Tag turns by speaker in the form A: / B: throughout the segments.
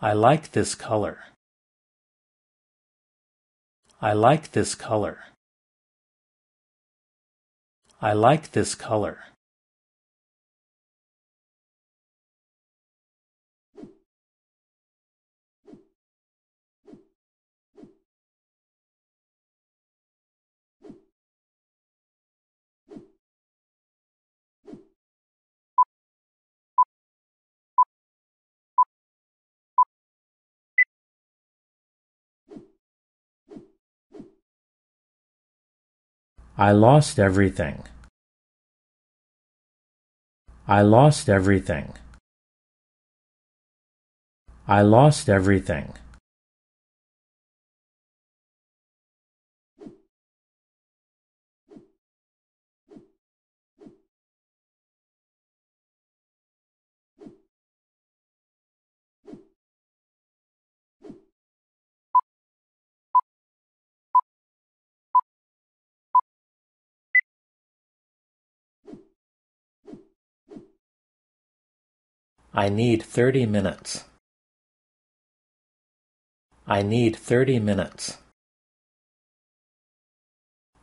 A: I like this color. I like this color. I like this color. I lost everything. I lost everything. I lost everything. I need thirty minutes. I need thirty minutes.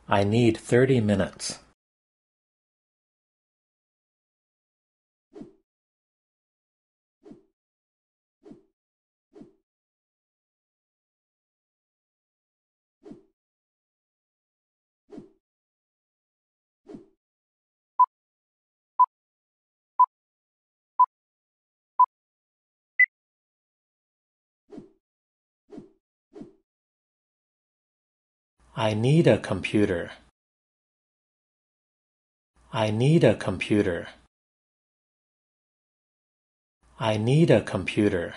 A: I need thirty minutes. I need a computer. I need a computer. I need a computer.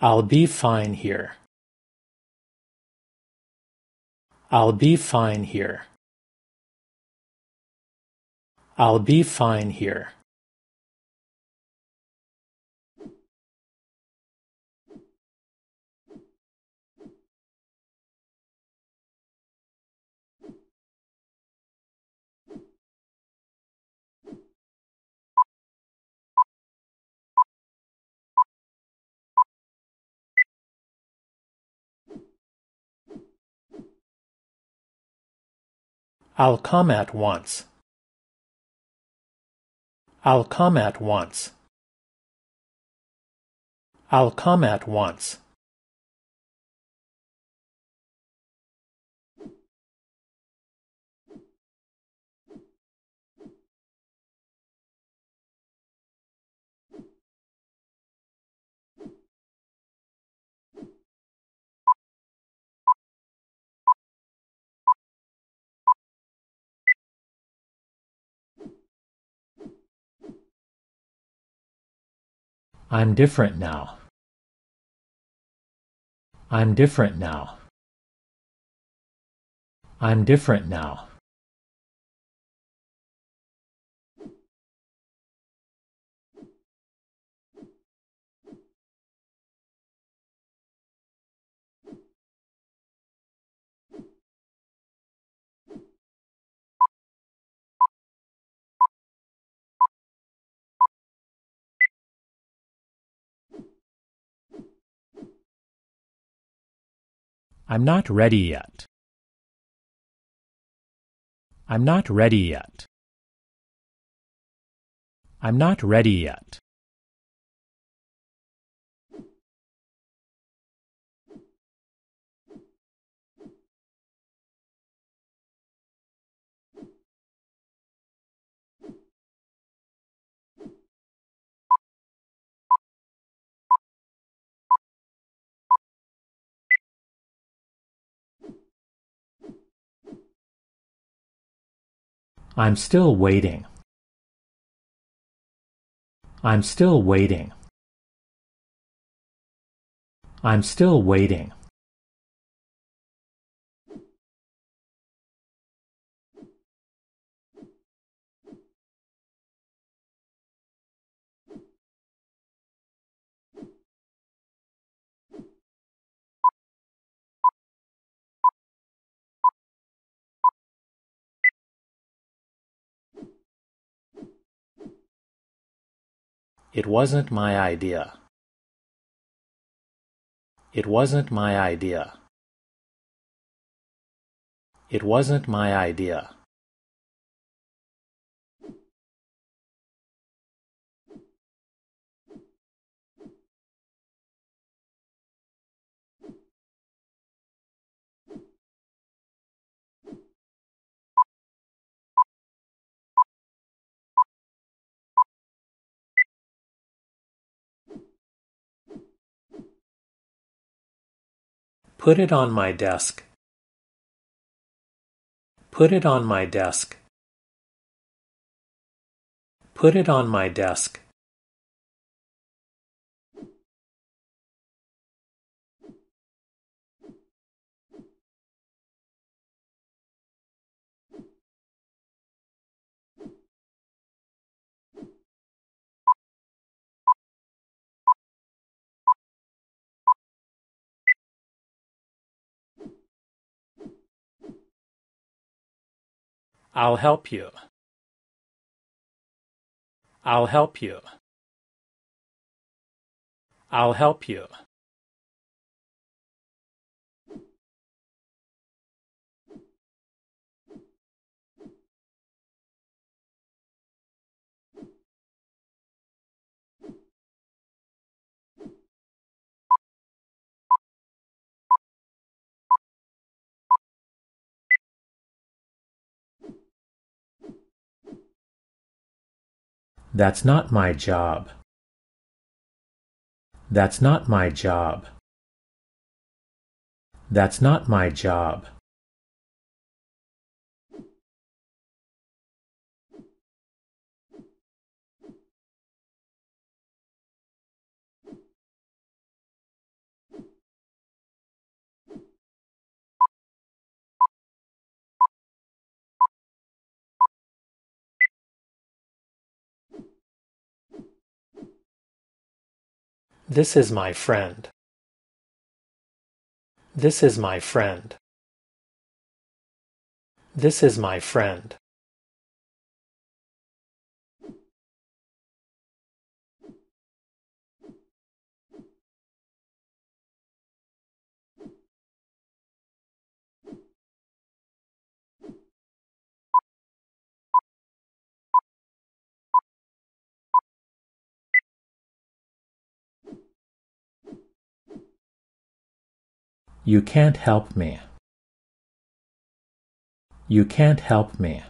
A: I'll be fine here. I'll be fine here. I'll be fine here. I'll come at once. I'll come at once. I'll come at once. I'm different now. I'm different now. I'm different now. I'm not ready yet. I'm not ready yet. I'm not ready yet. I'm still waiting. I'm still waiting. I'm still waiting. It wasn't my idea. It wasn't my idea. It wasn't my idea. Put it on my desk. Put it on my desk. Put it on my desk. I'll help you. I'll help you. I'll help you. That's not my job. That's not my job. That's not my job. This is my friend. This is my friend. This is my friend. You can't help me. You can't help me.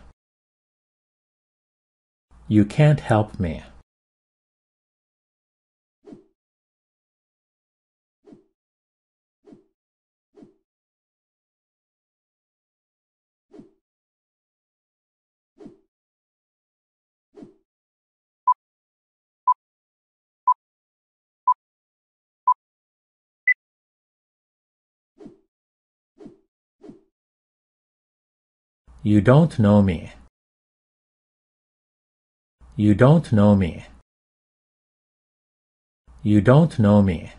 A: You can't help me. You don't know me. You don't know me. You don't know me.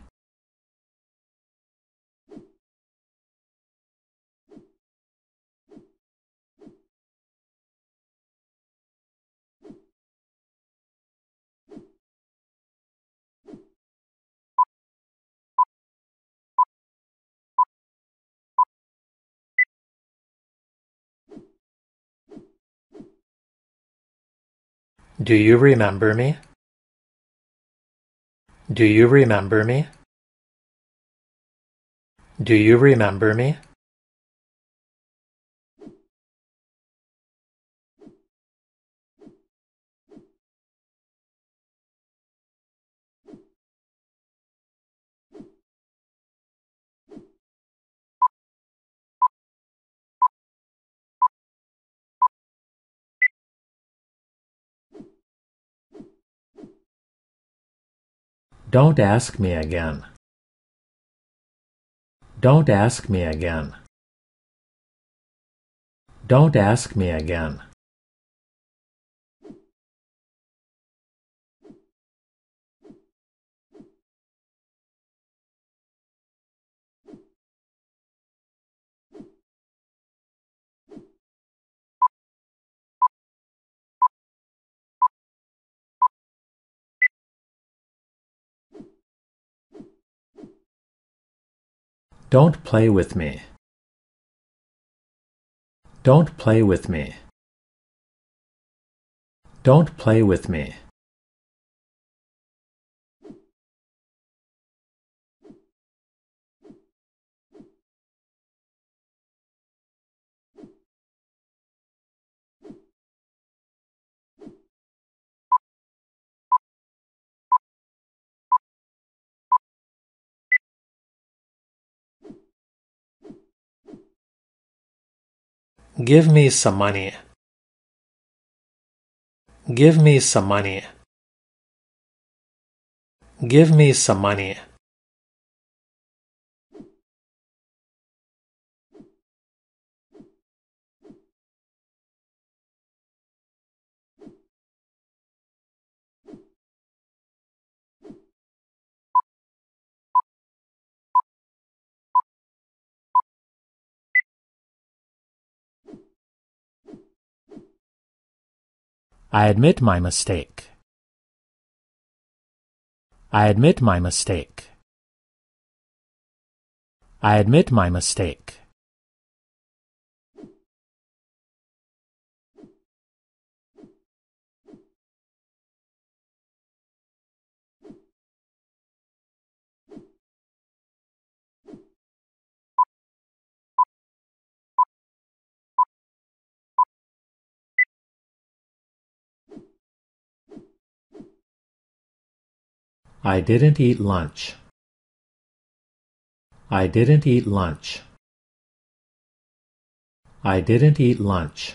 A: Do you remember me? Do you remember me? Do you remember me? Don't ask me again. Don't ask me again. Don't ask me again. Don't play with me. Don't play with me. Don't play with me. Give me some money. Give me some money. Give me some money. I admit my mistake. I admit my mistake. I admit my mistake. I didn't eat lunch. I didn't eat lunch. I didn't eat lunch.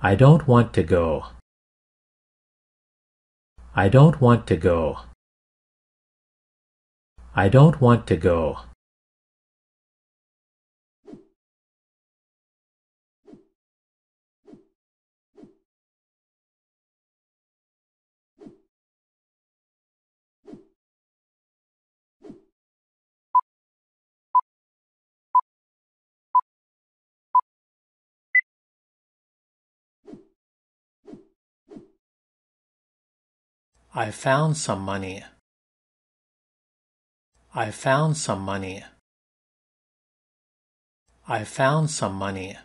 A: I don't want to go. I don't want to go. I don't want to go. I found some money. I found some money. I found some money.